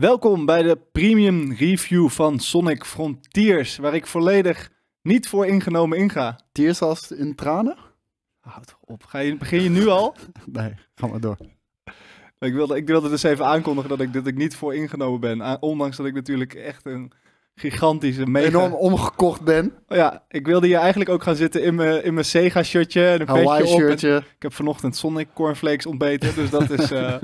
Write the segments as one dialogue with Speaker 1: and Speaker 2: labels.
Speaker 1: Welkom bij de premium review van Sonic Frontiers, waar ik volledig niet voor ingenomen inga. Tears als in tranen? Houd toch op. Ga je, begin je nu al? nee, ga maar door. Ik wilde, ik wilde dus even aankondigen dat ik, dat ik niet voor ingenomen ben. ondanks dat ik natuurlijk echt een gigantische mega... Enorm omgekocht ben. Oh ja, ik wilde hier eigenlijk ook gaan zitten in mijn, in mijn Sega-shirtje. Een Hawaii-shirtje. Ik heb vanochtend Sonic Cornflakes ontbeten, dus dat is... Eh,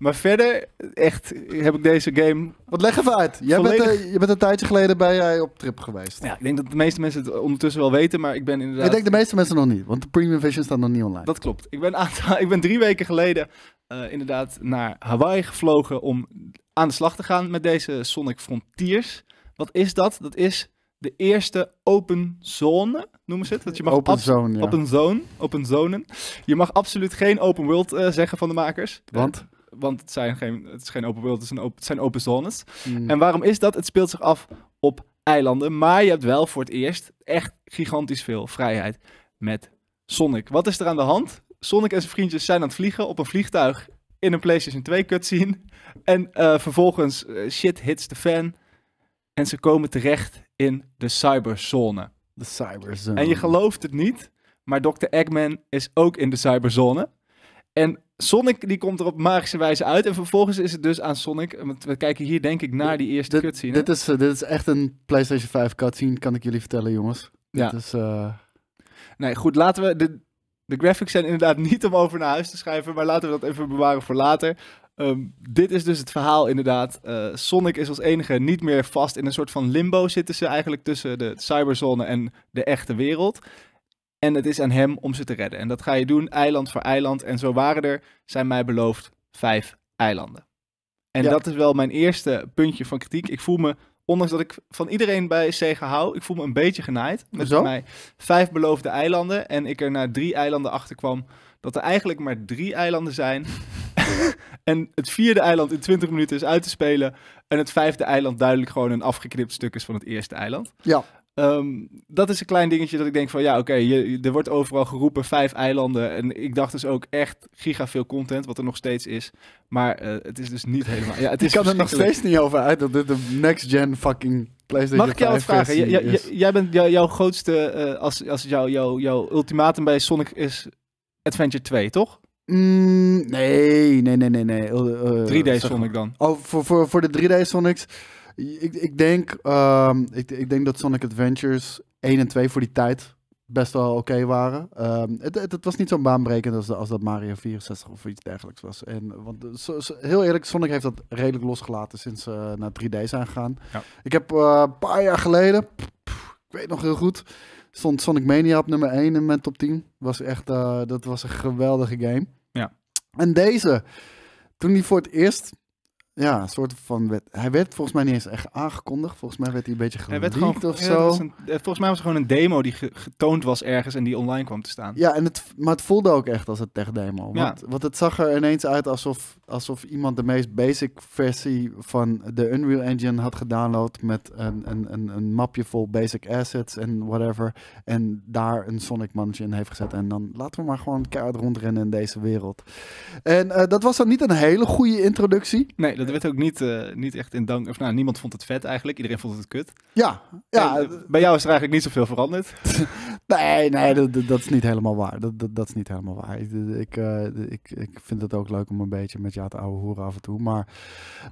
Speaker 1: maar verder, echt, heb ik deze game. Wat leg even uit. Jij bent, eh, je bent een tijdje geleden bij jij op trip geweest. Ja, ik denk dat de meeste mensen het ondertussen wel weten, maar ik ben inderdaad. Ik denk de
Speaker 2: meeste mensen nog niet, want de Premium Vision staat nog niet online.
Speaker 1: Dat klopt. Ik ben, aantal, ik ben drie weken geleden eh, inderdaad naar Hawaii gevlogen om aan de slag te gaan met deze Sonic Frontiers. Wat is dat? Dat is de eerste open zone, noemen ze het. Dat je mag open zone, Open zone, open zonen. Je mag absoluut geen open world eh, zeggen van de makers. Want? want het, zijn geen, het is geen open wereld, het, zijn open, het zijn open zones. Hmm. En waarom is dat? Het speelt zich af op eilanden, maar je hebt wel voor het eerst echt gigantisch veel vrijheid met Sonic. Wat is er aan de hand? Sonic en zijn vriendjes zijn aan het vliegen op een vliegtuig in een PlayStation 2 cutscene. En eh, vervolgens eh, shit hits de fan. En ze komen terecht in de cyberzone. De cyberzone. En je gelooft het niet, maar Dr. Eggman is ook in de cyberzone. En Sonic die komt er op magische wijze uit. En vervolgens is het dus aan Sonic. we kijken hier denk ik naar die eerste cutscene. Dit is, eh, dit is
Speaker 2: echt een PlayStation 5 cutscene, kan ik jullie vertellen, jongens. Ja. Dit is, eh,
Speaker 1: Nee, goed, laten we. De, de graphics zijn inderdaad niet om over naar huis te schrijven. Maar laten we dat even bewaren voor later. Ehm, dit is dus het verhaal inderdaad. Eh, Sonic is als enige niet meer vast in een soort van limbo. Zitten ze eigenlijk tussen de cyberzone en de echte wereld. En het is aan hem om ze te redden. En dat ga je doen, eiland voor eiland. En zo waren er, zijn mij beloofd, vijf eilanden. En dat is wel mijn eerste puntje van kritiek. Ik voel me, ondanks dat ik van iedereen bij Sega hou, ik voel me een beetje genaaid. Met Zo? mij vijf beloofde eilanden. En ik er naar drie eilanden achter kwam dat er eigenlijk maar drie eilanden zijn. en het vierde eiland in 20 minuten is uit te spelen. En het vijfde eiland duidelijk gewoon een afgeknipt stuk is van het eerste eiland. Ja. Ehm, dat is een klein dingetje dat ik denk van ja, oké, er wordt overal geroepen vijf eilanden. En ik dacht dus ook echt giga veel content, wat er nog steeds is. Maar eh, het is dus niet helemaal. Ja, ik kan er nog steeds
Speaker 2: niet over uit dat dit de next gen fucking PlayStation Mag ik jou wat vragen?
Speaker 1: jij bent jouw grootste, eh, als, als jouw jou, jou ultimatum bij Sonic is Adventure 2, toch?
Speaker 2: Mm, nee, nee, nee, nee. nee.
Speaker 1: 3D eh, Sonic dan?
Speaker 2: Oh, voor, voor, voor de 3D Sonics. Ik, ik, denk, ehm, ik, ik denk dat Sonic Adventures 1 en 2 voor die tijd best wel oké waren. Ehm, het, het, was niet zo baanbrekend als, als dat Mario 64 of iets dergelijks was. En, want eh, heel eerlijk, Sonic heeft dat redelijk losgelaten sinds ze eh, naar 3D zijn gegaan. Ja. Ik heb eh, een paar jaar geleden, ik weet nog heel goed, stond Sonic Mania op nummer 1 in mijn top 10. Was echt, dat was een geweldige game. Ja. En deze, toen die voor het eerst ja, een soort van wet. hij werd volgens mij niet eens echt aangekondigd. Volgens mij werd hij een beetje geleakt of zo. Eh,
Speaker 1: volgens mij was het gewoon een demo die getoond was ergens en die online kwam te staan. Ja, en het, maar het voelde ook echt als een tech-demo.
Speaker 2: Want, het zag er ineens uit alsof, alsof iemand de meest basic versie van de Unreal Engine had gedownload met een, een, een, een mapje vol basic assets en whatever. En daar een Sonic manje in heeft gezet. En dan laten we maar gewoon keihard rondrennen in deze wereld. En eh, dat was dan niet een hele goede introductie.
Speaker 1: Nee, dat het werd ook niet, eh, niet echt in dank. Of nou, niemand vond het vet eigenlijk. Iedereen vond het kut. Ja, ja. Eh, bij jou is er eigenlijk niet zoveel veranderd.
Speaker 2: nee, nee, dat, dat, is niet helemaal waar. Dat, dat, dat is niet helemaal waar. Ik, eh, ik, ik, vind het ook leuk om een beetje met jou te ouwe hoeren af en toe. Maar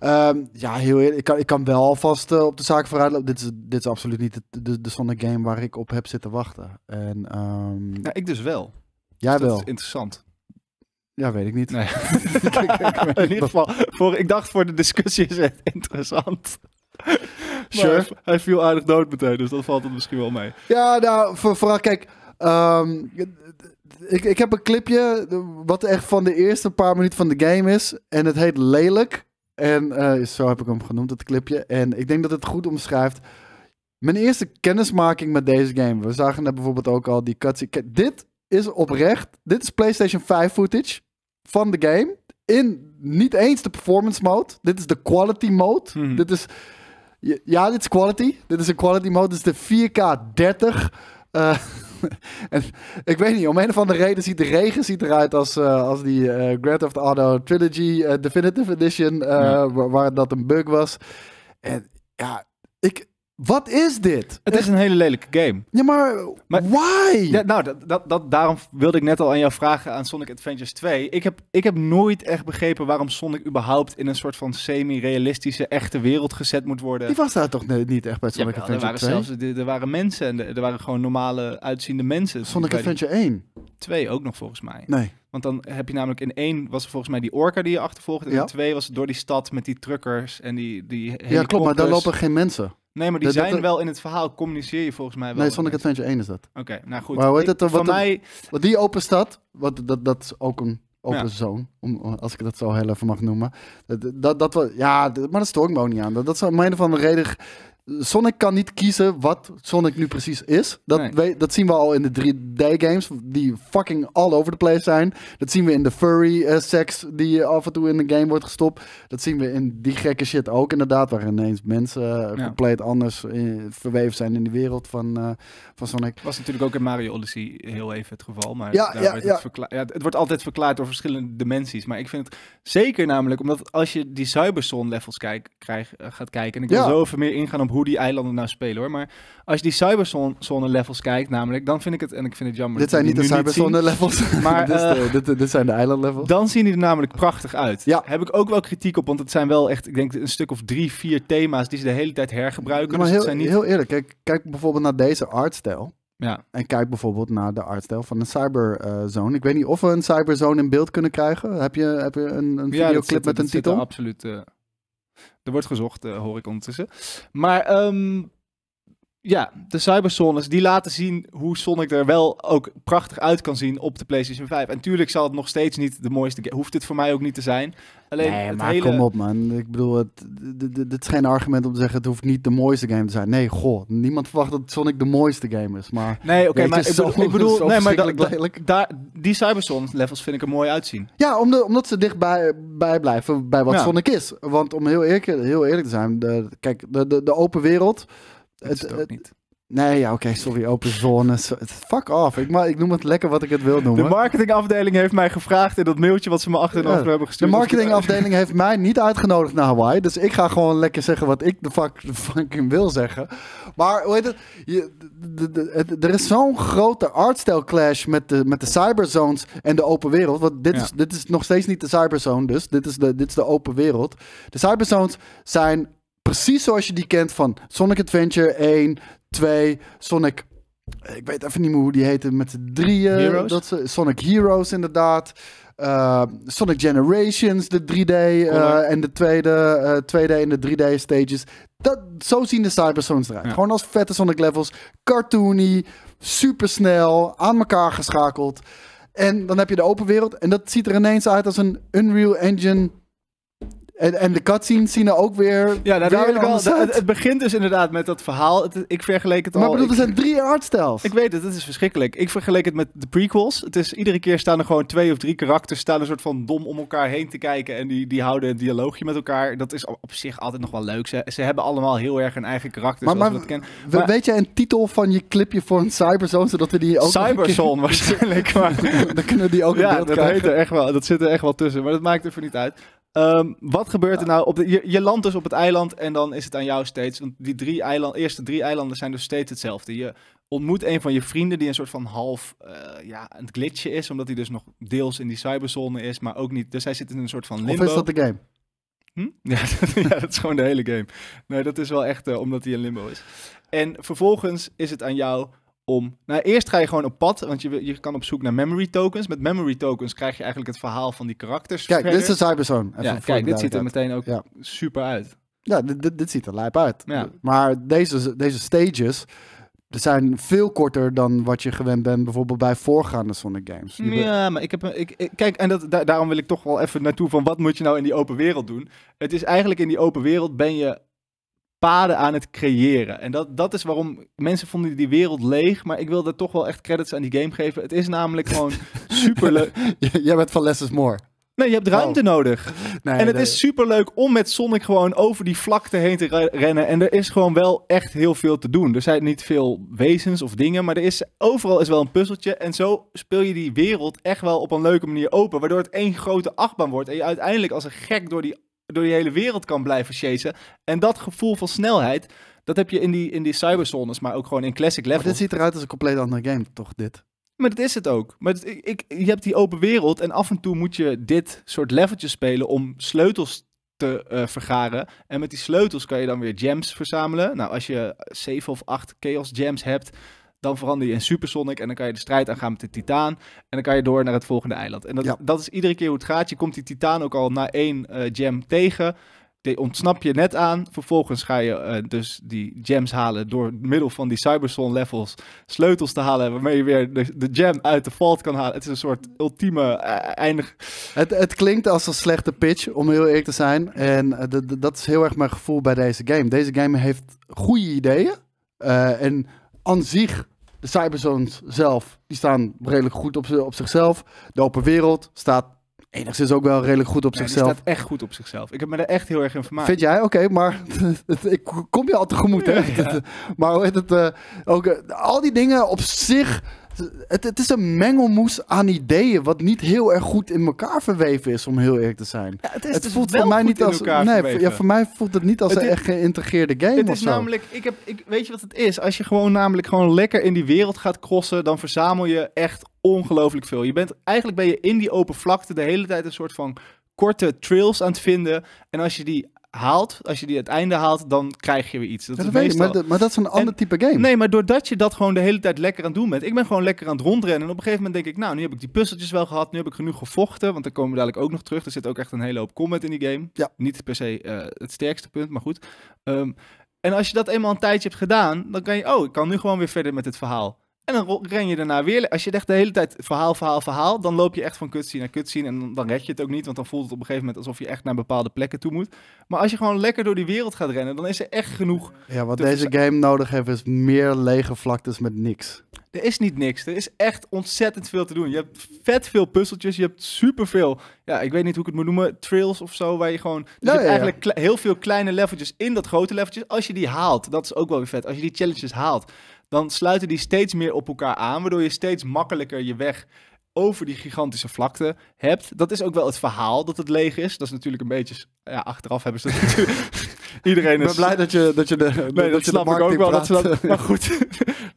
Speaker 2: ehm, ja, heel eerlijk, ik kan, ik kan wel alvast op de zaak vooruit lopen. Dit is, dit is absoluut niet de, de, de game waar ik op heb zitten wachten. En, ehm, ja, ik dus wel. ja dus wel. Is
Speaker 1: interessant. Ja, weet ik niet. Nee. in ieder geval, voor, ik dacht voor de discussie is het interessant. sure. Hij, viel aardig dood meteen, dus dat valt er misschien wel mee.
Speaker 2: Ja, nou, voor, vooral kijk. Ehm, ik, ik heb een clipje wat echt van de eerste paar minuten van de game is. En het heet Lelijk. En eh, zo heb ik hem genoemd, het clipje. En ik denk dat het goed omschrijft. Mijn eerste kennismaking met deze game. We zagen net bijvoorbeeld ook al die cutscene. Dit is oprecht. Dit is PlayStation 5 footage van de game. In niet eens de performance mode. Dit is de quality mode. Mhm. Dit is. Ja, dit is quality. Dit is een quality mode. Dit is de 4K 30. Eh, en, ik weet niet, om een of andere reden ziet de regen ziet eruit als, eh, als die eh, Grand Theft Auto Trilogy Definitive Edition,
Speaker 1: waar dat een bug was. En ja, ik, wat is dit? Het is een hele lelijke game. Ja, maar, maar why? nou, dat, dat, dat, daarom wilde ik net al aan jou vragen aan Sonic Adventures 2. Ik heb, ik heb nooit echt begrepen waarom Sonic überhaupt in een soort van semi-realistische, echte wereld gezet moet worden. Die was
Speaker 2: daar toch niet echt bij Sonic ja, Adventure er waren
Speaker 1: Zelfs, er, waren mensen en er, waren gewoon normale, uitziende mensen. Sonic Adventure 1? 2 ook nog volgens mij. Nee. Want dan heb je namelijk in één was er volgens mij die orka die je achtervolgt. En in twee was het door die stad met die truckers en die, die Ja, klopt, maar daar lopen geen mensen. Nee, maar die zijn wel in het verhaal, communiceer je volgens mij wel. Nee, Sonic Adventure 1 is dat. Oké, nou goed. Maar hoe heet het, eh, wat, mij...
Speaker 2: wat die open stad, wat, dat, dat is ook een open ja. zoon, als ik dat zo heel even mag noemen. Dat, dat, dat, ja, maar dat stoor ik me ook niet aan. Dat, dat is om een of andere reden Sonic kan niet kiezen wat Sonic nu precies is. Dat, wij, dat zien we al in de 3D-games, die fucking all over the place zijn. Dat zien we in de furry eh, seks die af en toe in de game wordt gestopt. Dat zien we in die gekke shit ook inderdaad, waar ineens mensen eh, compleet anders eh, verweven zijn in de wereld van, uh, van Sonic.
Speaker 1: Was natuurlijk ook in Mario Odyssey heel even het geval, maar ja, daar ja, het, ja, het wordt altijd verklaard door verschillende dimensies. Maar ik vind het zeker namelijk, omdat als je die Cyberzone-levels kijk, krijg, gaat kijken, en ik wil zo meer ingaan op hoe hoe die eilanden nou spelen hoor. Maar als je die cyberzone levels kijkt, namelijk, dan vind ik het, en ik vind het jammer. Dit zijn niet de cyberzone levels, maar eh, dit, dit, dit, zijn de levels. Dan zien die er namelijk prachtig uit. Ja. Heb ik ook wel kritiek op, want het zijn wel echt, ik denk een stuk of drie, vier thema's die ze de hele tijd hergebruiken. maar dus heel, zijn niet... heel eerlijk,
Speaker 2: kijk, kijk bijvoorbeeld naar deze artstijl. Ja. En kijk bijvoorbeeld naar de artstijl van een cyberzone. ik weet niet of we een cyberzone in beeld kunnen krijgen. Heb je, heb je een, een videoclip met een titel?
Speaker 1: absoluut. Eh, er wordt gezocht, eh, hoor ik ondertussen. Maar ehm... Ja, de cyberzones, die laten zien hoe Sonic er wel ook prachtig uit kan zien op de PlayStation 5. En tuurlijk zal het nog steeds niet de mooiste game... Hoeft het voor mij ook niet te zijn. Alleen nee, maar kom op
Speaker 2: man. Ik bedoel, het, dit is geen argument om te zeggen... het hoeft niet de mooiste game te zijn. Nee, goh.
Speaker 1: Niemand verwacht dat Sonic
Speaker 2: de mooiste game is. Maar, nee, oké, maar ik, bedoel, nee, maar da, da,
Speaker 1: da, die cyberzones levels vind ik er mooi uitzien.
Speaker 2: Ja, omdat, omdat ze dichtbij bij blijven bij wat Sonic
Speaker 1: is. Want om
Speaker 2: heel eerlijk, heel eerlijk te zijn... De, kijk, de, de, de open wereld het, niet. Nee, ja, oké, sorry, open zone. Fuck off. Ik, ik noem het lekker wat ik het wil noemen. De marketingafdeling
Speaker 1: heeft mij gevraagd in dat mailtje wat ze me achter en ja, hebben gestuurd. De marketingafdeling
Speaker 2: heeft mij niet uitgenodigd naar Hawaii. Dus ik ga gewoon lekker zeggen wat ik de fuck fucking wil zeggen. Maar hoe heet het? Je, de, de, er is zo'n grote artstyle clash met de, met de cyberzones en de open wereld. Want dit, is, dit is nog steeds niet de cyberzone dus. Dit is de, dit is de open wereld. De cyberzones zijn Precies zoals je die kent van Sonic Adventure 1, 2, Sonic. Ik weet even niet meer hoe die heette met de drieën. Heroes? Dat Sonic Heroes, inderdaad. Eh, Sonic Generations, de 3D eh, en de tweede, 2D eh, en de 3D stages. Dat, zo zien de Cybersones eruit. Gewoon als vette Sonic levels. Cartoony, supersnel, aan elkaar geschakeld. En dan heb je de open wereld. En dat ziet er ineens uit als een Unreal Engine en, en de cutscenes zien
Speaker 1: er ook weer. Ja, nou, daar wil ik al. Het, het, begint dus inderdaad met dat verhaal. ik vergeleek het al. Maar bedoel, er zijn drie artstyles. Ik weet het, het is verschrikkelijk. Ik vergeleek het met de prequels. Het is iedere keer staan er gewoon twee of drie karakters. staan een soort van dom om elkaar heen te kijken. En die, die houden een dialoogje met elkaar. Dat is op zich altijd nog wel leuk. Ze, ze hebben allemaal heel erg hun eigen karakter. zoals we dat kennen. weet
Speaker 2: je een titel van je clipje voor een Cyberzone? Zodat we die ook. Cyberzone
Speaker 1: waarschijnlijk. dan kunnen die
Speaker 2: ook. Ja, dat, heet er echt
Speaker 1: wel, dat zit er echt wel tussen. Maar dat maakt er voor niet uit. Ehm, wat gebeurt er nou? Op de, je, je, landt dus op het eiland en dan is het aan jou steeds. Want die drie eilanden, eerste drie eilanden zijn dus steeds hetzelfde. Je ontmoet een van je vrienden die een soort van half uh, ja, een glitchje is. Omdat hij dus nog deels in die cyberzone is, maar ook niet. Dus hij zit in een soort van limbo. Of is dat de game? Hm? Ja, dat, ja, dat is gewoon de hele game. Nee, dat is wel echt eh, omdat hij in limbo is. En vervolgens is het aan jou om. Nou, eerst ga je gewoon op pad, want je, je kan op zoek naar memory tokens. Met memory tokens krijg je eigenlijk het verhaal van die karakters. Kijk, dit is de Cyberzone. ja, kijk, dit ziet er meteen ook ja. super
Speaker 2: uit. Ja, dit, dit, dit ziet er lijp uit. Ja. Maar deze, deze stages. zijn veel korter dan wat je gewend bent, bijvoorbeeld bij voorgaande Sonic games.
Speaker 1: Ja, maar ik heb. Ik, ik kijk, en dat, daarom wil ik toch wel even naartoe van wat moet je nou in die open wereld doen? Het is eigenlijk in die open wereld ben je paden aan het creëren. En dat, dat is waarom mensen vonden die wereld leeg. Maar ik wil daar toch wel echt credits aan die game geven. Het is namelijk gewoon superleuk Jij bent van Less is More. Nee, je hebt ruimte oh. nodig. Nee, en het is super leuk om met Sonic gewoon over die vlakte heen te rennen. En er is gewoon wel echt heel veel te doen. Er zijn niet veel wezens of dingen, maar er is, overal is wel een puzzeltje. En zo speel je die wereld echt wel op een leuke manier open. Waardoor het één grote achtbaan wordt. En je uiteindelijk als een gek door die door die hele wereld kan blijven chasen. En dat gevoel van snelheid, dat heb je in die, in die cyberzones, maar ook gewoon in classic level. dit ziet eruit als een compleet andere game, toch, dit? Maar dat is het ook. Maar ik, je hebt die open wereld en af en toe moet je dit soort leveltjes spelen om sleutels te eh, vergaren. En met die sleutels kan je dan weer gems verzamelen. Nou, als je zeven of acht Chaos Gems hebt, dan verander je in Supersonic en dan kan je de strijd aangaan met de Titaan. En dan kan je door naar het volgende eiland. En dat, dat is iedere keer hoe het gaat. Je komt die Titaan ook al na één uh, eh, gem tegen. Die ontsnap je net aan. Vervolgens ga je eh, dus die gems halen door middel van die Cyberson levels sleutels te halen. Waarmee je weer de, de gem uit de vault kan halen. Het is een soort ultieme uh, eindig. Het, het, klinkt als een slechte pitch, om heel eerlijk te zijn. En dat
Speaker 2: is heel erg mijn gevoel bij deze game. Deze game heeft goede ideeën. en aan zich, de cyberzones zelf, die staan redelijk goed op, op zichzelf. De open wereld staat enigszins ook wel redelijk goed op zichzelf. Het staat echt
Speaker 1: goed op zichzelf. Ik heb me er echt heel erg in vermaakt. Vind
Speaker 2: jij? Oké, maar ik kom je al tegemoet, hè? maar het, eh, ook, eh, al die dingen op zich het, het, is een mengelmoes aan ideeën. wat niet heel erg goed in elkaar verweven is, om heel eerlijk te zijn. het, dus voelt voor mij niet als. Nee, ja, voor mij voelt het niet als een echt geïntegreerde game. Het is namelijk.
Speaker 1: Ik heb, ik, weet je wat het is? Als je gewoon namelijk gewoon lekker in die wereld gaat crossen. dan verzamel je echt ongelooflijk veel. Je bent, eigenlijk ben je in die open vlakte de hele tijd een soort van korte trails aan het vinden. En als je die haalt, als je die het einde haalt, dan krijg je weer iets. Dat, ja, dat maar, dat, is een ander type game. Nee, maar doordat je dat gewoon de hele tijd lekker aan het doen bent. Ik ben gewoon lekker aan het rondrennen. En op een gegeven moment denk ik, nou, nu heb ik die puzzeltjes wel gehad. Nu heb ik genoeg gevochten, want daar komen we dadelijk ook nog terug. Er zit ook echt een hele hoop comment in die game. Ja. Niet per se eh, het sterkste punt, maar goed. Ehm, en als je dat eenmaal een tijdje hebt gedaan, dan kan je, oh, ik kan nu gewoon weer verder met het verhaal. En dan ren je daarna weer. Als je echt de hele tijd verhaal, verhaal, verhaal. dan loop je echt van zien naar zien En dan red je het ook niet. Want dan voelt het op een gegeven moment alsof je echt naar bepaalde plekken toe moet. Maar als je gewoon lekker door die wereld gaat rennen. dan is er echt genoeg. Ja, wat deze
Speaker 2: game nodig heeft. is meer lege vlaktes
Speaker 1: met niks. Er is niet niks. Er is echt ontzettend veel te doen. Je hebt vet veel puzzeltjes. Je hebt superveel. Ja, ik weet niet hoe ik het moet noemen. Trails of zo. Waar je gewoon. Dus ja, eigenlijk heel veel kleine leveltjes in dat grote leveltje. Als je die haalt, dat is ook wel weer vet. Als je die challenges haalt dan sluiten die steeds meer op elkaar aan, waardoor je steeds makkelijker je weg over die gigantische vlakte hebt. Dat is ook wel het verhaal dat het leeg is. Dat is natuurlijk een beetje. Ja, achteraf hebben ze dat natuurlijk. Iedereen is. Ik ben blij dat je, dat je de. Nee, dat, je snap ik ook wel. Dat dat, maar goed,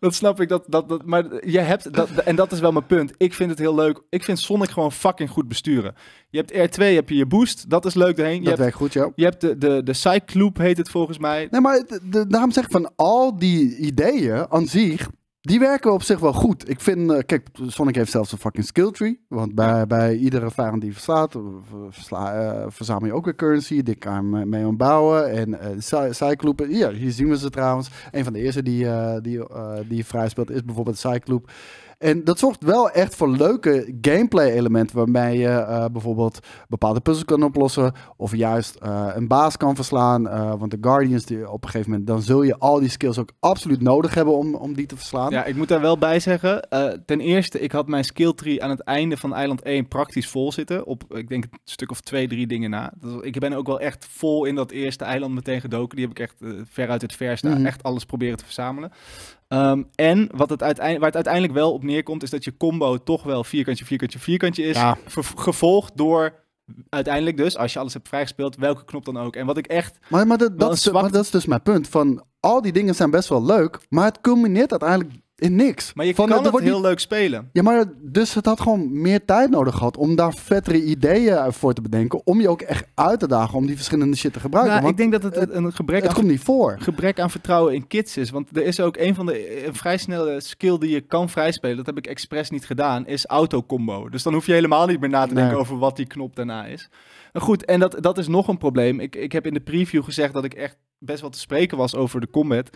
Speaker 1: dat snap ik. Dat, dat, dat, maar je hebt, dat, en dat is wel mijn punt. Ik vind het heel leuk. Ik vind Sonic gewoon fucking goed besturen. Je hebt R2, heb je je boost. Dat is leuk erheen. Je dat werkt goed, ja. Je hebt de, de, de Cycloop, heet het volgens mij. Nee, maar de, de, daarom zeg ik van al die ideeën aan zich
Speaker 2: die werken op zich wel goed. Ik vind, uh, kijk, Sonic heeft zelfs een fucking skill tree. Want bij, bij iedere varend die verslaat, eh, versla, eh, verzamel je ook weer currency. Dit kan je mee ontbouwen. En uh, ja, hier zien we ze trouwens. Een van de eerste die, die, die je vrij speelt is bijvoorbeeld Cycloop. En dat zorgt wel echt voor leuke gameplay-elementen. Waarmee je eh, bijvoorbeeld bepaalde puzzels kan oplossen. Of juist eh, een baas kan verslaan. Eh, want de Guardians, die op een gegeven moment. dan zul je al die skills ook absoluut nodig hebben om, om die te verslaan. Ja, ik
Speaker 1: moet daar wel bij zeggen. ten eerste, ik had mijn skill tree aan het einde van Eiland 1 praktisch vol zitten. Op, ik denk, een stuk of twee, drie dingen na. Dus ik ben ook wel echt vol in dat eerste eiland meteen gedoken. Die heb ik echt ver uit het verste. Mhm. Echt alles proberen te verzamelen. Ehm, en wat het uiteindelijk, waar het uiteindelijk wel op neerkomt, is dat je combo toch wel vierkantje, vierkantje, vierkantje is. Gevolgd door uiteindelijk dus, als je alles hebt vrijgespeeld, welke knop dan ook. En wat ik echt.
Speaker 2: Maar, maar, dat, dat, maar dat is dus mijn punt. Van al die dingen zijn best wel leuk, maar het culmineert uiteindelijk in
Speaker 1: niks. Maar je kan eh, het, heel leuk spelen.
Speaker 2: Ja, maar dus het had gewoon meer tijd nodig gehad om daar vettere ideeën voor te bedenken. Om je ook echt uit te dagen om die verschillende shit te gebruiken. Nou, ik
Speaker 1: denk dat het, een gebrek, aan, komt niet voor. gebrek aan vertrouwen in kids is. Want er is ook een van de vrij snelle skill die je kan vrijspelen. Dat heb ik expres niet gedaan. Is autocombo. Dus dan hoef je helemaal niet meer na te denken over wat die knop daarna is. goed, en dat, dat is nog een probleem. Ik, ik heb in de preview gezegd dat ik echt best wel te spreken was over de combat.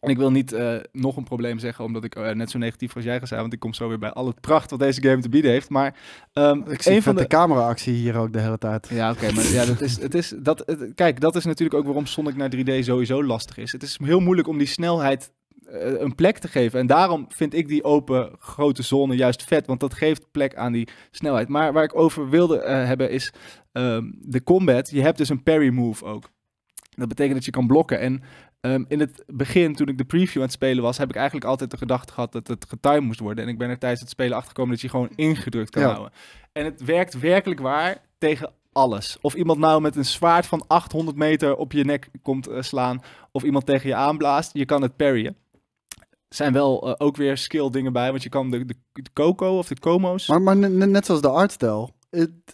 Speaker 1: En ik wil niet eh, nog een probleem zeggen, omdat ik eh, net zo negatief als jij ga zijn. Want ik kom zo weer bij al het pracht wat deze game te bieden heeft. Maar ehm, ik zie een van de
Speaker 2: cameraactie hier ook de hele tijd. Ja, oké. maar ja, dat
Speaker 1: is, het is, dat, kijk, dat is natuurlijk ook waarom Sonic naar 3D sowieso lastig is. Het is heel moeilijk om die snelheid eh, een plek te geven. En daarom vind ik die open grote zone juist vet, want dat geeft plek aan die snelheid. Maar waar ik over wilde hebben is ehm, de combat. Je hebt dus een parry move ook. Dat betekent dat je kan blokken. En Ehm, in het begin, toen ik de preview aan het spelen was, heb ik eigenlijk altijd de gedachte gehad dat het getimed moest worden. En ik ben er tijdens het spelen achtergekomen dat je gewoon ingedrukt kan houden. En het werkt werkelijk waar tegen alles. Of iemand nou met een zwaard van 800 meter op je nek komt eh, slaan, of iemand tegen je aanblaast, je kan het parryen. Zijn wel eh, ook weer skill dingen bij, want je kan de, de, Coco of de
Speaker 2: Como's. Maar, maar net zoals de artstijl,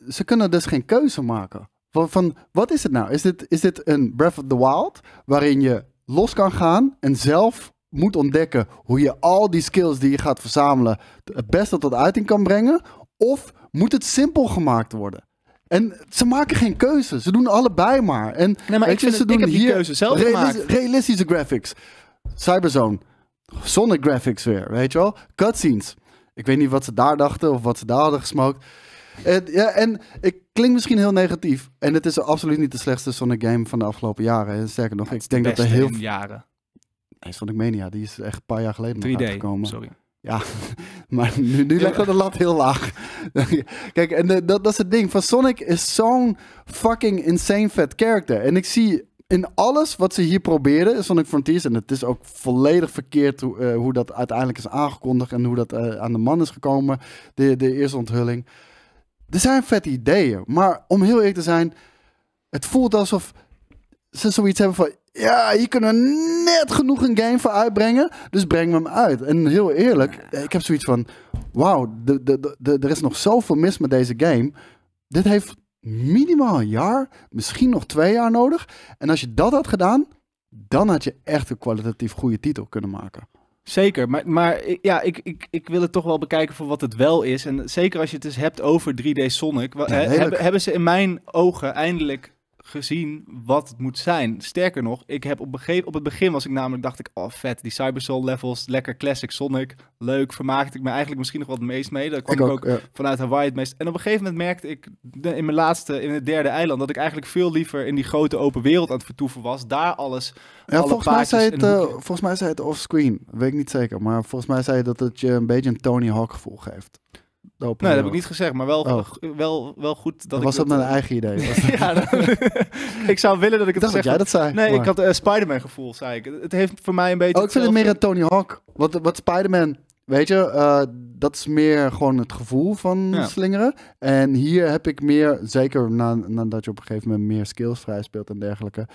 Speaker 2: ze kunnen dus geen keuze maken. Van, van, wat is het nou? Is dit, is dit een Breath of the Wild waarin je los kan gaan en zelf moet ontdekken hoe je al die skills die je gaat verzamelen het beste tot uiting kan brengen? Of moet het simpel gemaakt worden? En ze maken geen keuze. Ze doen allebei maar. En ik, vind, ze doen hier zelf Realistische graphics. Cyberzone. Sonic graphics weer, weet je wel? Cutscenes. Ik weet niet wat ze daar dachten of wat ze daar hadden gesmokt. En, ja, en ik, klinkt misschien heel negatief. En het is absoluut niet de slechtste Sonic game van de afgelopen jaren. Sterker nog, ik denk dat er heel... jaren. Nee, Sonic Mania, die is echt een paar jaar geleden 3D, nog uitgekomen. sorry. Ja, maar nu, nu ja. de lat heel laag. Kijk, en dat, dat is het ding. Van Sonic is zo'n fucking insane vet character. En ik zie in alles wat ze hier probeerden, Sonic Frontiers, en het is ook volledig verkeerd hoe, eh, dat uiteindelijk is aangekondigd en hoe dat eh, aan de man is gekomen, de, de eerste onthulling. Er zijn vette ideeën, maar om heel eerlijk te zijn, het voelt alsof ze zoiets hebben van, ja, hier kunnen we net genoeg een game voor uitbrengen, dus breng hem uit. En heel eerlijk, ik heb zoiets van, wauw, er is nog zoveel mis met deze game. Dit heeft minimaal een jaar, misschien nog twee jaar nodig. En als je dat had gedaan, dan had je echt een kwalitatief goede titel kunnen maken.
Speaker 1: Zeker, maar, maar ja, ik, ik, ik wil het toch wel bekijken voor wat het wel is. En zeker als je het dus hebt over 3D Sonic, hebben, hebben ze in mijn ogen eindelijk gezien wat het moet zijn. Sterker nog, ik heb op, op het begin was ik namelijk, dacht ik, oh vet, die Cybersoul levels, lekker classic Sonic, leuk, vermaakte ik me eigenlijk misschien nog wat het meest mee. Daar kwam ik, ook, vanuit Hawaii het meest. En op een gegeven moment merkte ik in mijn laatste, in het derde eiland, dat ik eigenlijk veel liever in die grote open wereld aan het vertoeven was. Daar alles, ja, alle volgens mij zei het, uh,
Speaker 2: Volgens mij zei het offscreen, weet ik niet zeker, maar volgens mij zei dat het je een beetje een Tony Hawk gevoel geeft. Nee, dat heb ik niet gezegd, maar wel, oh.
Speaker 1: wel, wel goed dat was ik... Was dat mijn eh, eigen idee? ik zou willen dat ik het dat zeg. jij dat zei. Nee, ik had uh, Spider-Man gevoel, zei ik. Het heeft voor mij een beetje... Ook oh, ik vind het meer een Tony Hawk. Wat,
Speaker 2: wat Spider-Man, weet je, eh, dat is meer gewoon het gevoel van slingeren. En hier heb ik meer, zeker na, nadat je op een gegeven moment meer skills vrij speelt en dergelijke,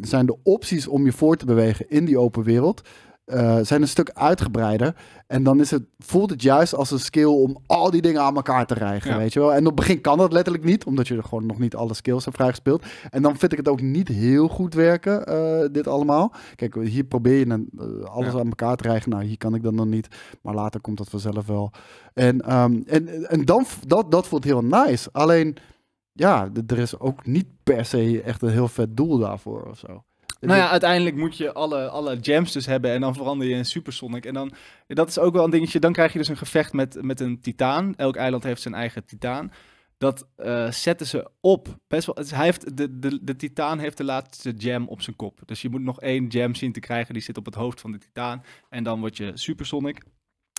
Speaker 2: zijn de opties om je voor te bewegen in die open wereld... Eh, zijn een stuk uitgebreider. En dan is het, voelt het juist als een skill om al die dingen aan elkaar te rijgen, weet je wel. En op het begin kan dat letterlijk niet, omdat je er gewoon nog niet alle skills hebt vrijgespeeld. En dan vind ik het ook niet heel goed werken, eh, dit allemaal. Kijk, hier probeer je dan, eh, alles aan elkaar te rijgen. Nou, hier kan ik dan nog niet. Maar later komt dat vanzelf wel. En, ehm, en, en dan, dat, dat voelt heel nice. Alleen, ja, er is ook niet per se echt een heel vet doel daarvoor of zo. Nou ja,
Speaker 1: uiteindelijk moet je alle, alle gems dus hebben en dan verander je in Supersonic. En dan, dat is ook wel een dingetje, dan krijg je dus een gevecht met, met een titaan. Elk eiland heeft zijn eigen titaan. Dat eh, zetten ze op. Best wel, hij heeft, de, de, de titaan heeft de laatste gem op zijn kop. Dus je moet nog één gem zien te krijgen, die zit op het hoofd van de titaan. En dan word je Supersonic.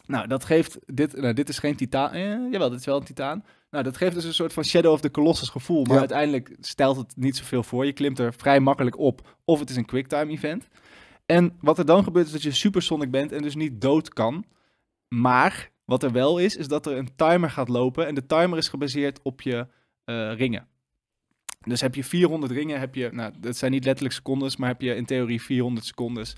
Speaker 1: Nou, dat geeft dit, nou, dit is geen titaan, eh, jawel, dit is wel een titaan. Nou, dat geeft dus een soort van Shadow of the Colossus gevoel. Maar uiteindelijk stelt het niet zoveel voor. Je klimt er vrij makkelijk op. Of het is een quicktime event. En wat er dan gebeurt is dat je supersonic bent en dus niet dood kan. Maar wat er wel is, is dat er een timer gaat lopen. En de timer is gebaseerd op je eh, ringen. Dus heb je 400 ringen, heb je, nou, dat zijn niet letterlijk secondes, maar heb je in theorie 400 secondes.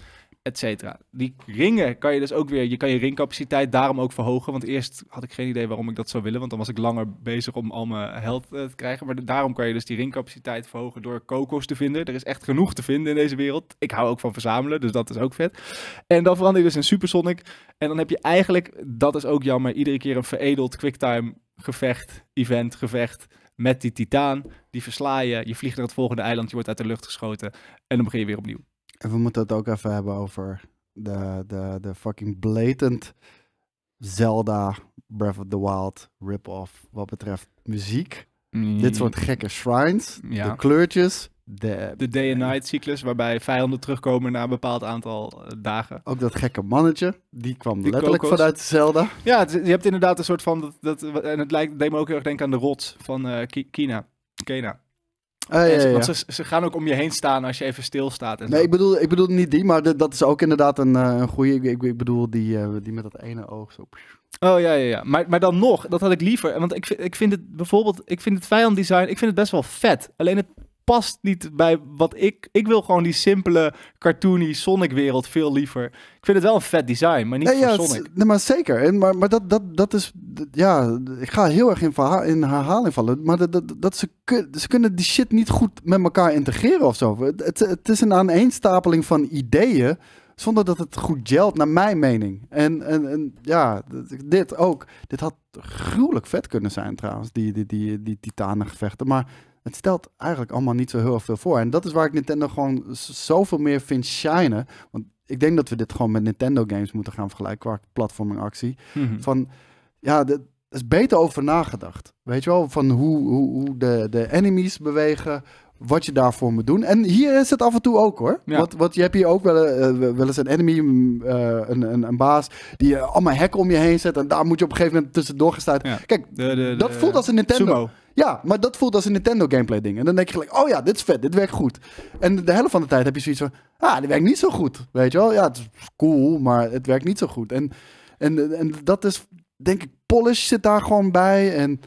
Speaker 1: Die ringen kan je dus ook weer, je kan je ringcapaciteit daarom ook verhogen. Want eerst had ik geen idee waarom ik dat zou willen, want dan was ik langer bezig om al mijn held eh, te krijgen. Maar daarom kan je dus die ringcapaciteit verhogen door kokos te vinden. Er is echt genoeg te vinden in deze wereld. Ik hou ook van verzamelen, dus dat is ook vet. En dan verander je dus in Supersonic. En dan heb je eigenlijk, dat is ook jammer, iedere keer een veredeld quicktime gevecht, event, gevecht met die titaan. Die versla je, je vliegt naar het volgende eiland, je wordt uit de lucht geschoten en dan begin je weer opnieuw.
Speaker 2: En we moeten het ook even hebben over de, de, de fucking blatant Zelda Breath of the Wild rip-off wat betreft muziek. Mm. Dit soort gekke shrines, de kleurtjes.
Speaker 1: De, de day and night cyclus, waarbij vijanden terugkomen na een bepaald aantal eh, dagen.
Speaker 2: Ook dat gekke mannetje, die kwam letterlijk vanuit Zelda.
Speaker 1: Ja, je hebt inderdaad een soort van, dat, dat, en het lijkt, deed me ook heel erg denken aan de rots van uh, Kina. Kena. Ah, ja, ja, ja. Want ze, gaan ook om je heen staan als je even stilstaat. En nee,
Speaker 2: ik bedoel, ik bedoel niet die, maar dat is ook inderdaad een, eh, een goede. Ik, ik, bedoel die, eh, die met dat
Speaker 1: ene oog zo. Oh ja, ja, ja. Maar, maar dan nog, dat had ik liever. Want ik, ik vind het bijvoorbeeld, ik vind het vijanddesign, ik vind het best wel vet. Alleen het past niet bij wat ik... Ik wil gewoon die simpele, cartoony Sonic-wereld veel liever. Ik vind het wel een vet design, maar niet eh, voor Sonic.
Speaker 2: Nee, maar zeker. En, maar maar dat, dat, dat is... Ja, ik ga heel erg in, verha in herhaling vallen. Maar dat, dat, dat ze, ze kunnen die shit niet goed met elkaar integreren of zo. Het, het is een aaneenstapeling van ideeën zonder dat het goed gelt, naar mijn mening. En, en, en ja, dit ook. Dit had gruwelijk vet kunnen zijn trouwens, die, die, die, die titanengevechten. Maar het stelt eigenlijk allemaal niet zo heel veel voor. En dat is waar ik Nintendo gewoon zoveel meer vind shine. Want ik denk dat we dit gewoon met Nintendo games moeten gaan vergelijken qua platforming actie mhm. Van ja, dat er is beter over nagedacht. Weet je wel, van hoe, hoe, hoe, de, de enemies bewegen, wat je daarvoor moet doen. En hier is het af en toe ook hoor. Ja. Want, je hebt hier ook wel, eh, eh, wel eens een enemy, mm, eh, een, een, een, baas, die allemaal hekken om je heen zet. En daar moet je op een gegeven moment tussendoor gaan Kijk,
Speaker 1: dat voelt als een Nintendo.
Speaker 2: Ja, maar dat voelt als een Nintendo gameplay ding. En dan denk je gelijk, oh ja, dit is vet, dit werkt goed. En de helft van de tijd heb je zoiets van, ah, dit werkt niet zo goed. Weet je wel, ja, het is cool, maar het werkt niet zo goed. En, en, en dat is, denk ik, polish zit daar gewoon bij. En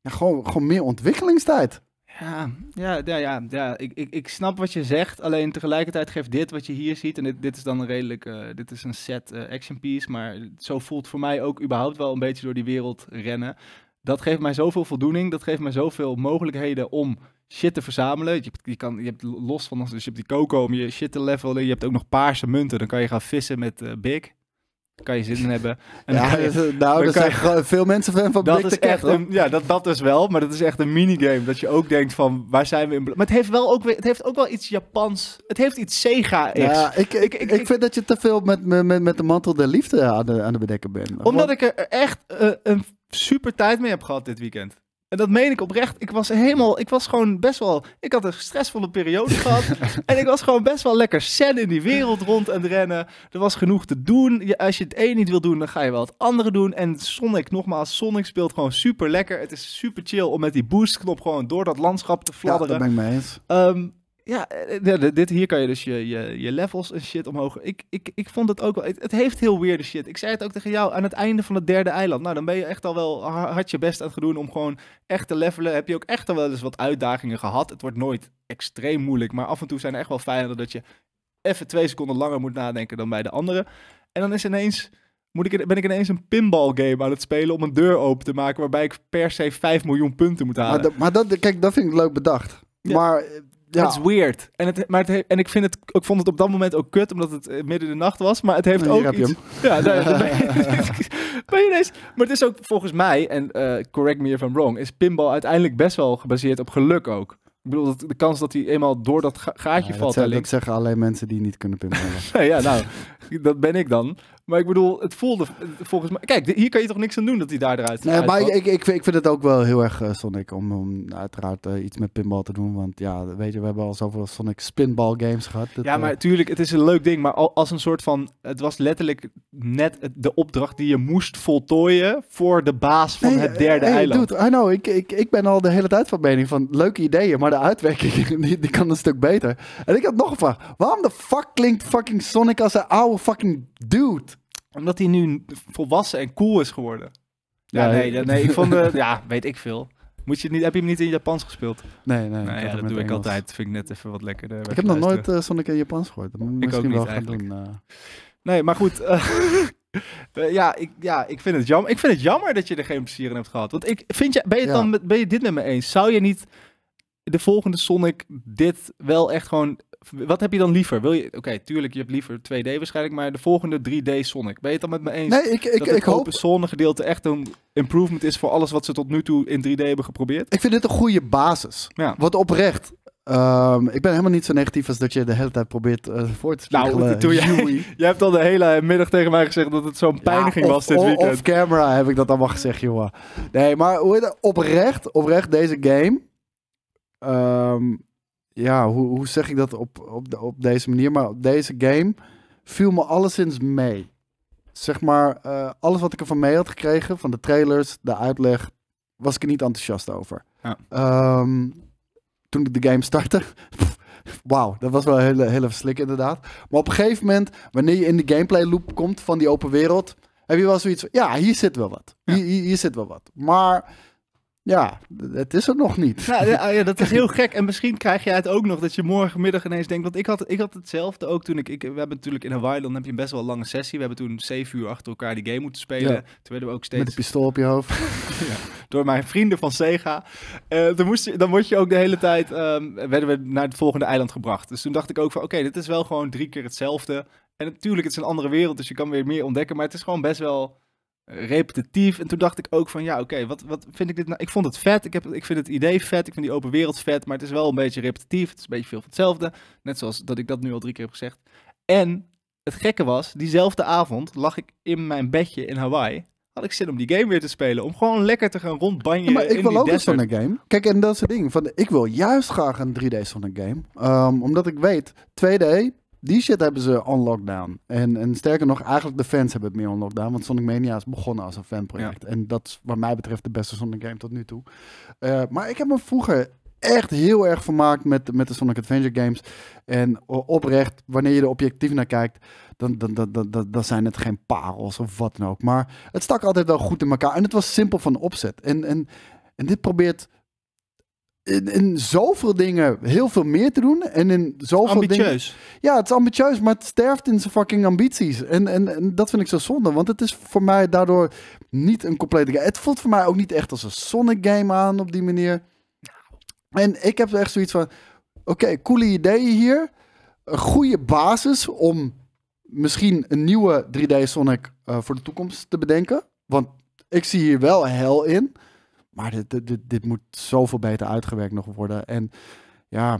Speaker 2: ja, gewoon, gewoon meer ontwikkelingstijd.
Speaker 1: Ja, ja, ja, ja, Ik, ik, ik snap wat je zegt. Alleen tegelijkertijd geeft dit wat je hier ziet. En dit, dit is dan een redelijk. Eh, dit is een set eh, action piece. Maar zo voelt voor mij ook überhaupt wel een beetje door die wereld rennen dat geeft mij zoveel voldoening. Dat geeft mij zoveel mogelijkheden om shit te verzamelen. Je, kan, je hebt los van, dus je hebt die coco om je shit te levelen. Je hebt ook nog paarse munten. Dan kan je gaan vissen met eh, Big. kan je zin in hebben. En ja, dus, eh, nou, er zijn
Speaker 2: veel mensen fan van dat Big is echt een,
Speaker 1: Ja, dat, dat is dus wel. Maar dat is echt een minigame. Dat je ook denkt van, waar zijn we in... Maar het heeft, wel ook, het heeft ook wel iets Japans. Het heeft iets sega -igs. Ja, ik,
Speaker 2: ik, ik, vind dat je te veel met, met, met de mantel der liefde aan de, aan de bedekken bent. Omdat
Speaker 1: ik er echt eh, een super tijd mee heb gehad dit weekend. En dat meen ik oprecht. Ik was helemaal, ik was gewoon best wel, ik had een stressvolle periode gehad. en ik was gewoon best wel lekker zen in die wereld rond en rennen. Er was genoeg te doen. als je het een niet wil doen, dan ga je wel het andere doen. En Sonic, nogmaals, Sonic speelt gewoon super lekker. Het is super chill om met die boostknop gewoon door dat landschap te fladderen. Ja, dat ben ik mee eens. Ehm, ja, eh, eh, dit, hier kan je dus je, je, je levels en shit omhoog. Ik, ik, ik vond het ook wel. Het, heeft heel de shit. Ik zei het ook tegen jou aan het einde van het derde eiland. Nou, dan ben je echt al wel hard je best aan het doen om gewoon echt te levelen. Heb je ook echt al wel eens wat uitdagingen gehad. Het wordt nooit extreem moeilijk. Maar af en toe zijn er echt wel fijner dat je even twee seconden langer moet nadenken dan bij de anderen. En dan is ineens. Moet ik, ben ik ineens een pinball game aan het spelen om een deur open te maken waarbij ik per se 5 miljoen punten moet halen. Maar, dat,
Speaker 2: maar dat kijk, dat vind ik leuk bedacht.
Speaker 1: Maar ja. Het is weird. En, het, maar het en ik, vind het, ik vond het op dat moment ook kut, omdat het eh, midden in de nacht was. Maar het heeft ook Ja, daar, ben, je, ben je ineens... Maar het is ook volgens mij, en eh, correct me if I'm wrong, is pinball uiteindelijk best wel gebaseerd op geluk ook. Ik bedoel, de kans dat hij eenmaal door dat gaatje ja, valt. Dat, dat
Speaker 2: zeggen alleen mensen die niet kunnen pinballen. ja,
Speaker 1: nou, dat ben ik dan. Maar ik bedoel, het voelde volgens mij... Kijk, hier kan je toch niks aan doen dat hij daar eruit Nee, maar ik, ik,
Speaker 2: ik, vind, het ook wel heel erg eh, Sonic om, om uiteraard eh, iets met pinball te doen. Want ja, weet je, we hebben al zoveel Sonic spinball games gehad. ja, eh, maar
Speaker 1: natuurlijk, het is een leuk ding. Maar als een soort van... Het was letterlijk net de opdracht die je moest voltooien voor de baas van het derde eiland.
Speaker 2: Dude, ik, ik, ik ben al de hele tijd van mening van leuke ideeën, maar de uitwerking die, die kan een stuk beter. En ik had nog een vraag. Waarom de fuck klinkt fucking Sonic als een oude fucking dude.
Speaker 1: Omdat hij nu volwassen en cool is geworden.
Speaker 2: Ja, nee, nee, ik vond
Speaker 1: ja, weet ik veel. Moet je het niet, heb je hem niet in Japans gespeeld? Nee, nee. dat doe ik altijd. Vind ik net even wat lekkerder. Ik heb nog nooit
Speaker 2: eh, Sonic in Japans gehoord. ik misschien wel Gaan doen, eh.
Speaker 1: Nee, maar goed. Eh, ja, ik, ja, ik vind het jammer. Ik vind het jammer dat je er geen plezier in hebt gehad. Want ik vind je, ben je dan ben je dit met me eens? Zou je niet de volgende Sonic dit wel echt gewoon wat heb je dan liever? Wil je, oké, tuurlijk, je hebt liever 2D waarschijnlijk, maar de volgende 3D Sonic. Ben je het dan met me eens? Nee, ik, ik, dat het ik hoop... open gedeelte echt een improvement is voor alles wat ze tot nu toe in 3D hebben geprobeerd? Ik vind dit een goede basis.
Speaker 2: Ja. Want oprecht, ehm, ik ben helemaal niet zo negatief als dat je de hele tijd probeert uh, voor te springen. Nou,
Speaker 1: jij, hebt al de hele middag tegen mij gezegd dat het zo'n pijniging was dit weekend. Of
Speaker 2: camera heb ik dat allemaal gezegd, jongen. Nee, maar hoe oprecht, oprecht deze game. Ehm, ja, hoe, hoe zeg ik dat op, op, op deze manier? Maar deze game viel me alleszins mee. Zeg maar, eh, alles wat ik ervan mee had gekregen, van de trailers, de uitleg, was ik er niet enthousiast over. Ja. Ehm, toen ik de game startte, wauw, dat was wel een hele, hele verslik inderdaad. Maar op een gegeven moment, wanneer je in de gameplay loop komt van die open wereld, heb je wel zoiets van, ja, hier zit wel wat. Hier, hier, hier zit wel wat. Maar ja, het is er nog niet. Nou, ja, ah, ja, dat is heel gek.
Speaker 1: En misschien krijg jij het ook nog dat je morgenmiddag ineens denkt. Want ik had, ik had hetzelfde ook toen ik, ik. We hebben natuurlijk in Hawaii, dan heb je een best wel lange sessie. We hebben toen zeven uur achter elkaar die game moeten spelen. Toen werden we ook steeds. Met een pistool
Speaker 2: op je hoofd. ja.
Speaker 1: Door mijn vrienden van Sega. Eh, dan, moest je, dan word je ook de hele tijd. Ehm, werden we naar het volgende eiland gebracht. Dus toen dacht ik ook van: oké, dit is wel gewoon drie keer hetzelfde. En natuurlijk, het is een andere wereld, dus je kan weer meer ontdekken. Maar het is gewoon best wel repetitief. En toen dacht ik ook van, ja, oké, wat, wat vind ik dit nou? Ik vond het vet, ik, heb, ik vind het idee vet, ik vind die open wereld vet, maar het is wel een beetje repetitief, het is een beetje veel van hetzelfde. Net zoals dat ik dat nu al drie keer heb gezegd. En het gekke was, diezelfde avond lag ik in mijn bedje in Hawaii. Had ik zin om die game weer te spelen. Om gewoon lekker te gaan rondbanjen. ik in wil die ook desert. een game.
Speaker 2: Kijk, en dat is het ding. Van, ik wil juist graag een 3D Sonic game. Ehm, omdat ik weet, 2D, die shit hebben ze on lockdown. En, en sterker nog, eigenlijk de fans hebben het meer on lockdown. Want Sonic Mania is begonnen als een fanproject. En dat is wat mij betreft de beste Sonic game tot nu toe. Eh, maar ik heb me vroeger echt heel erg vermaakt met, met de Sonic Adventure games. En oprecht, wanneer je er objectief naar kijkt, dan, dan, dan, dan, dan zijn het geen parels of wat dan ook. Maar het stak altijd wel goed in elkaar. En het was simpel van opzet. En, en, en dit probeert in, zoveel dingen heel veel meer te doen. En in zoveel ambitieus. Dingen, ja, het is ambitieus, maar het sterft in zijn fucking ambities. En, en, dat vind ik zo zonde, want het is voor mij daardoor niet een complete game. Het voelt voor mij ook niet echt als een Sonic game aan op die manier. En ik heb echt zoiets van: oké, coole ideeën hier. Een goede basis om misschien een nieuwe 3D Sonic eh, voor de toekomst te bedenken. Want ik zie hier wel hel in. Maar dit, dit, dit moet zoveel beter uitgewerkt nog worden. En ja,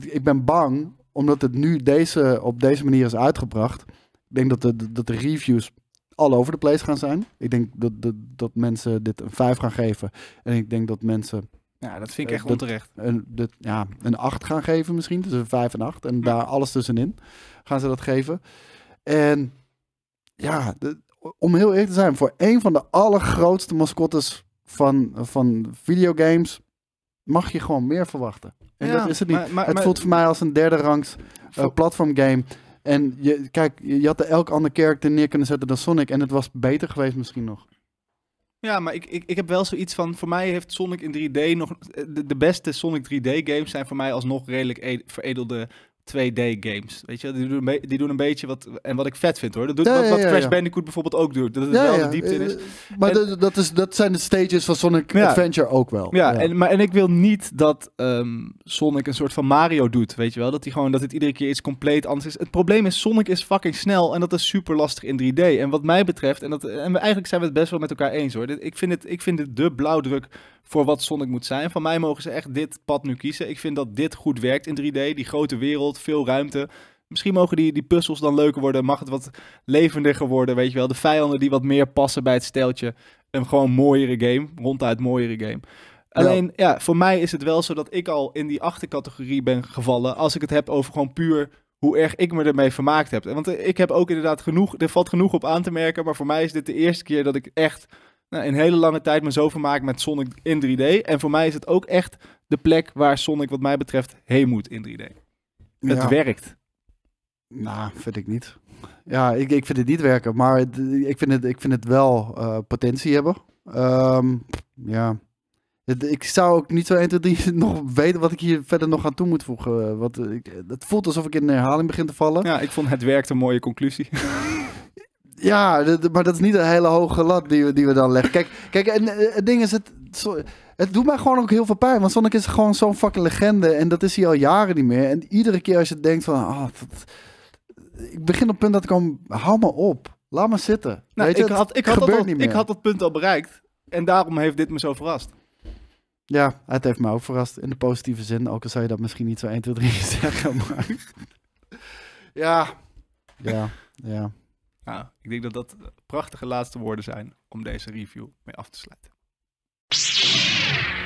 Speaker 2: ik ben bang, omdat het nu deze, op deze manier is uitgebracht. Ik denk dat de, dat de reviews all over de place gaan zijn. Ik denk dat, dat, dat mensen dit een 5 gaan geven. En ik denk dat mensen. Ja, dat vind ik eh, echt onterecht. Een, dit, ja, een 8 gaan geven misschien, tussen 5 en 8. En hm. daar alles tussenin gaan ze dat geven. En ja, de, om heel eerlijk te zijn, voor een van de allergrootste mascottes van, van videogames mag je gewoon meer verwachten. En dat is het niet. het voelt voor mij als een derde rangs uh, platform game. En je, kijk, je had er elk ander karakter neer kunnen zetten dan Sonic. En het was beter geweest misschien nog.
Speaker 1: Ja, maar ik, ik, ik heb wel zoiets van. Voor mij heeft Sonic in 3D nog. Eh, de, beste Sonic 3D games zijn voor mij alsnog redelijk veredelde 2D-games. Weet je, die doen, die doen een beetje wat. En wat ik vet vind hoor. Dat doet wat, wat Crash Bandicoot bijvoorbeeld ook doet. Dat het wel de diepte is. Eh, maar
Speaker 2: en, dat, is, dat zijn de stages van Sonic Adventure ook wel. Ja, En,
Speaker 1: maar en ik wil niet dat ehm, Sonic een soort van Mario doet. Weet je wel? Dat hij gewoon dat het iedere keer iets compleet anders is. Het probleem is, Sonic is fucking snel. En dat is super lastig in 3D. En wat mij betreft, en, dat, en eigenlijk zijn we het best wel met elkaar eens hoor. ik, vind het, ik vind het de blauwdruk voor wat Sonic moet zijn. Van mij mogen ze echt dit pad nu kiezen. Ik vind dat dit goed werkt in 3D. Die grote wereld, veel ruimte. Misschien mogen die, die puzzels dan leuker worden. Mag het wat levendiger worden, weet je wel. De vijanden die wat meer passen bij het steltje. Een gewoon mooiere game. Ronduit mooiere game. Alleen, ja. voor mij is het wel zo dat ik al in die achtercategorie ben gevallen. Als ik het heb over gewoon puur hoe erg ik me ermee vermaakt heb. Want ik heb ook inderdaad genoeg, er valt genoeg op aan te merken. Maar voor mij is dit de eerste keer dat ik echt nou, een hele lange tijd me zo vermaakt met Sonic in 3D. En voor mij is het ook echt de plek waar Sonic wat mij betreft heen moet in 3D. Het werkt. Nou, vind ik niet. Ja, ik, ik vind het niet werken. Maar
Speaker 2: ik, vind het, ik vind het wel eh, potentie hebben. Ehm, ja. ik zou ook niet zo 1, 2, 3 nog weten wat ik hier verder nog aan toe moet voegen. Wat, ik,
Speaker 1: het voelt alsof ik in een herhaling begin te vallen. Ja, ik vond het werkt een mooie conclusie.
Speaker 2: Ja, maar dat is niet een hele hoge lat die we, die we dan leggen. Kijk, kijk en, eh, het ding is, het, het doet mij gewoon ook heel veel pijn. Want Sonic is gewoon zo'n fucking legende. En dat is hij al jaren niet meer. En iedere keer als je denkt van... Oh, ik begin op het punt dat ik kom... Hou me op. Laat me zitten. Nou, Weet je, ik, had, ik, had dat ik had
Speaker 1: dat punt al bereikt. En daarom heeft dit me zo verrast.
Speaker 2: Ja, het heeft me ook verrast. In de positieve zin. Ook al zou je dat misschien niet zo 1, 2, 3 zeggen. Maar... ja. Ja, ja.
Speaker 1: Nou, ik denk dat dat prachtige laatste woorden zijn om deze review mee af te sluiten.